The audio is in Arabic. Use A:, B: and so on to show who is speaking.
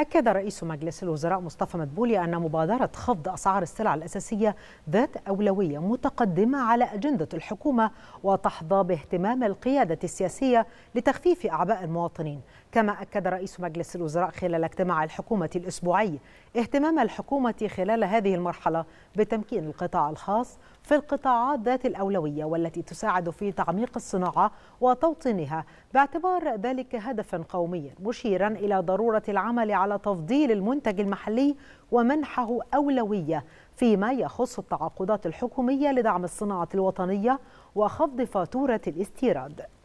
A: أكد رئيس مجلس الوزراء مصطفى مدبولي أن مبادرة خفض أسعار السلع الأساسية ذات أولوية متقدمة على أجندة الحكومة وتحظى باهتمام القيادة السياسية لتخفيف أعباء المواطنين كما أكد رئيس مجلس الوزراء خلال اجتماع الحكومة الأسبوعي اهتمام الحكومة خلال هذه المرحلة بتمكين القطاع الخاص في القطاعات ذات الأولوية والتي تساعد في تعميق الصناعة وتوطينها باعتبار ذلك هدفا قوميا مشيرا إلى ضرورة العمل على على تفضيل المنتج المحلي ومنحه أولوية فيما يخص التعاقدات الحكومية لدعم الصناعة الوطنية وخفض فاتورة الاستيراد